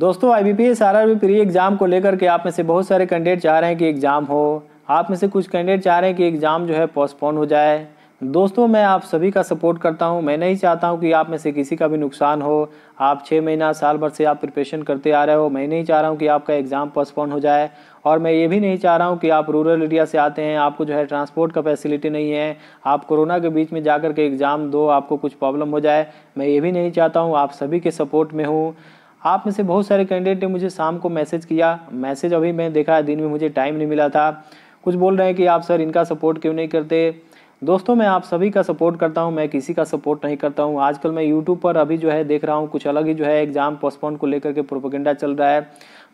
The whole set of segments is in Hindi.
दोस्तों I B P S R R B pre exam को लेकर के आप में से बहुत सारे कैंडिडेट चाह रहे हैं कि एग्ज़ाम हो आप में से कुछ कैंडिडेट चाह रहे हैं कि एग्ज़ाम जो है पोस्टपोन हो जाए दोस्तों मैं आप सभी का सपोर्ट करता हूं मैं नहीं चाहता हूं कि आप में से किसी का भी नुकसान हो आप छः महीना साल भर से आप प्रिपरेशन करते आ रहे हो मैं नहीं चाह रहा हूं कि आपका एग्ज़ाम पोस्टपोन हो जाए और मैं ये भी नहीं चाह रहा हूं कि आप रूरल एरिया से आते हैं आपको जो है ट्रांसपोर्ट का फैसिलिटी नहीं है आप कोरोना के बीच में जा के एग्ज़ाम दो आपको कुछ प्रॉब्लम हो जाए मैं ये भी नहीं चाहता हूँ आप सभी के सपोर्ट में हूँ आप में से बहुत सारे कैंडिडेट ने मुझे शाम को मैसेज किया मैसेज अभी मैं देखा दिन में मुझे टाइम नहीं मिला था कुछ बोल रहे हैं कि आप सर इनका सपोर्ट क्यों नहीं करते दोस्तों मैं आप सभी का सपोर्ट करता हूं मैं किसी का सपोर्ट नहीं करता हूं आजकल मैं यूट्यूब पर अभी जो है देख रहा हूं कुछ अलग ही जो है एग्ज़ाम पोस्टपोन को लेकर के प्रोपोगेंडा चल रहा है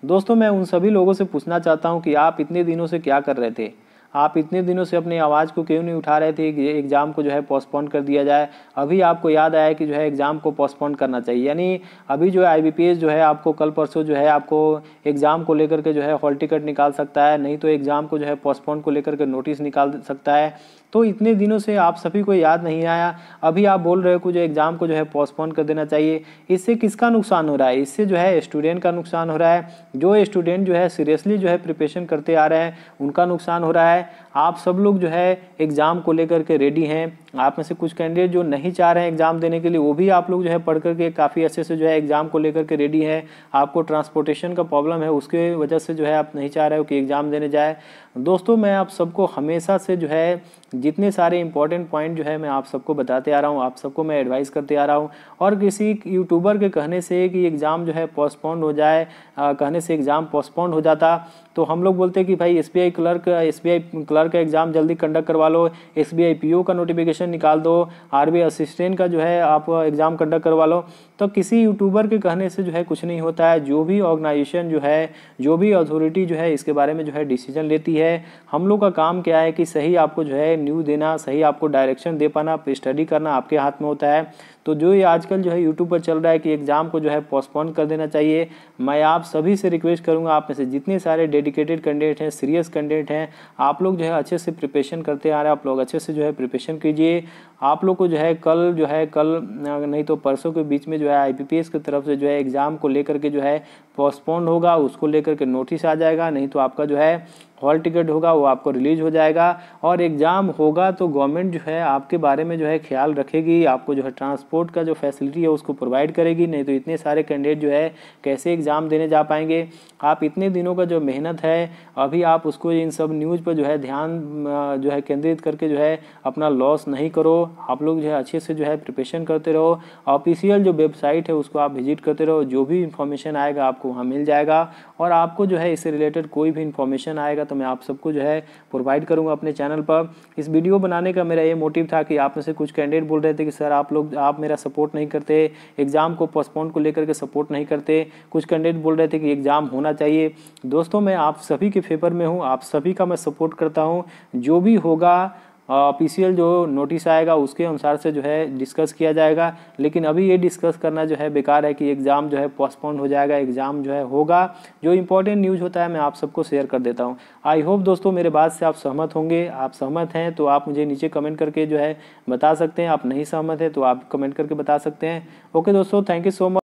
दोस्तों मैं उन सभी लोगों से पूछना चाहता हूं कि आप इतने दिनों से क्या कर रहे थे आप इतने दिनों से अपनी आवाज़ को क्यों नहीं उठा रहे थे एग्ज़ाम को जो है पोस्टपोन कर दिया जाए अभी आपको याद आया कि जो है एग्ज़ाम को पोस्टपोन करना चाहिए यानी अभी जो है आई जो है आपको कल परसों जो है आपको एग्ज़ाम को लेकर के जो है हॉल टिकट निकाल सकता है नहीं तो एग्ज़ाम को जो है पोस्टपोन को लेकर के नोटिस निकाल सकता है तो इतने दिनों से आप सभी को याद नहीं आया अभी आप बोल रहे हो जो एग्ज़ाम को जो है पोस्टपोन कर देना चाहिए इससे किसका नुकसान हो रहा है इससे जो है स्टूडेंट का नुकसान हो रहा है जो स्टूडेंट जो है सीरियसली जो है प्रिपरेशन करते आ रहे हैं उनका नुकसान हो रहा है आप सब लोग जो है एग्ज़ाम को लेकर के रेडी हैं आप में से कुछ कैंडिडेट जो नहीं चाह रहे हैं एग्ज़ाम देने के लिए वो भी आप लोग जो है पढ़ करके काफ़ी अच्छे से जो है एग्ज़ाम को लेकर के रेडी हैं आपको ट्रांसपोर्टेशन का प्रॉब्लम है उसके वजह से जो है आप नहीं चाह रहे हो कि एग्ज़ाम देने जाए दोस्तों मैं आप सबको हमेशा से जो है जितने सारे इंपॉर्टेंट पॉइंट जो है मैं आप सबको बताते आ रहा हूँ आप सबको मैं एडवाइस करते आ रहा हूँ और किसी यूट्यूबर के कहने से कि एग्ज़ाम जो है पोस्टपोन्ड हो जाए कहने से एग्ज़ाम पोस्टपोन्ड हो जाता तो हम लोग बोलते कि भाई एस क्लर्क एस क्लर्क का एग्ज़ाम जल्दी कंडक्ट करवा लो एस बी का नोटिफिकेशन निकाल दो आर असिस्टेंट का जो है आप एग्ज़ाम कंडक्ट करवा लो तो किसी यूट्यूबर के कहने से जो है कुछ नहीं होता है जो भी ऑर्गेनाइजेशन जो है जो भी अथॉरिटी जो है इसके बारे में जो है डिसीजन लेती है हम लोग का काम क्या है कि सही आपको जो है न्यूज़ देना सही आपको डायरेक्शन दे पाना स्टडी करना आपके हाथ में होता है तो जो ये आजकल जो है यूट्यूब पर चल रहा है कि एग्ज़ाम को जो है पोस्टपोन कर देना चाहिए मैं आप सभी से रिक्वेस्ट करूँगा आप में से जितने सारे डेडिकेटेड कैंडिडेट हैं सीरियस कैंडिडेट हैं आप लोग जो है अच्छे से प्रिपेशन करते आ रहे हैं आप लोग अच्छे से जो है प्रिपेशन कीजिए आप लोग को जो है कल जो है कल नहीं तो परसों के बीच में जो है आईपीपीएस की तरफ से जो है एग्ज़ाम को लेकर के जो है पोस्टपोन होगा उसको लेकर के नोटिस आ जाएगा नहीं तो आपका जो है हॉल टिकट होगा वो आपको रिलीज हो जाएगा और एग्ज़ाम होगा तो गवर्नमेंट जो है आपके बारे में जो है ख्याल रखेगी आपको जो है ट्रांसपोर्ट का जो फैसिलिटी है उसको प्रोवाइड करेगी नहीं तो इतने सारे कैंडिडेट जो है कैसे एग्ज़ाम देने जा पाएंगे आप इतने दिनों का जो मेहनत है अभी आप उसको इन सब न्यूज़ पर जो है ध्यान जो है केंद्रित करके जो है अपना लॉस नहीं करो आप लोग जो है अच्छे से जो है प्रिपरेशन करते रहो ऑफिशियल जो वेबसाइट है उसको आप विजिट करते रहो जो भी इन्फॉर्मेशन आएगा आपको वहाँ मिल जाएगा और आपको जो है इससे रिलेटेड कोई भी इन्फॉर्मेशन आएगा तो मैं आप सबको जो है प्रोवाइड करूँगा अपने चैनल पर इस वीडियो बनाने का मेरा ये मोटिव था कि आप में से कुछ कैंडिडेट बोल रहे थे कि सर आप लोग आप मेरा सपोर्ट नहीं करते एग्ज़ाम को पोस्टपोन को लेकर के सपोर्ट नहीं करते कुछ कैंडिडेट बोल रहे थे कि एग्ज़ाम होना चाहिए दोस्तों मैं आप सभी के फेवर में हूँ आप सभी का मैं सपोर्ट करता हूँ जो भी होगा पीसीएल जो नोटिस आएगा उसके अनुसार से जो है डिस्कस किया जाएगा लेकिन अभी ये डिस्कस करना जो है बेकार है कि एग्ज़ाम जो है पोस्टपोन हो जाएगा एग्ज़ाम जो है होगा जो इंपॉर्टेंट न्यूज़ होता है मैं आप सबको शेयर कर देता हूँ आई होप दोस्तों मेरे बात से आप सहमत होंगे आप सहमत हैं तो आप मुझे नीचे कमेंट करके जो है बता सकते हैं आप नहीं सहमत हैं तो आप कमेंट करके बता सकते हैं ओके दोस्तों थैंक यू सो मच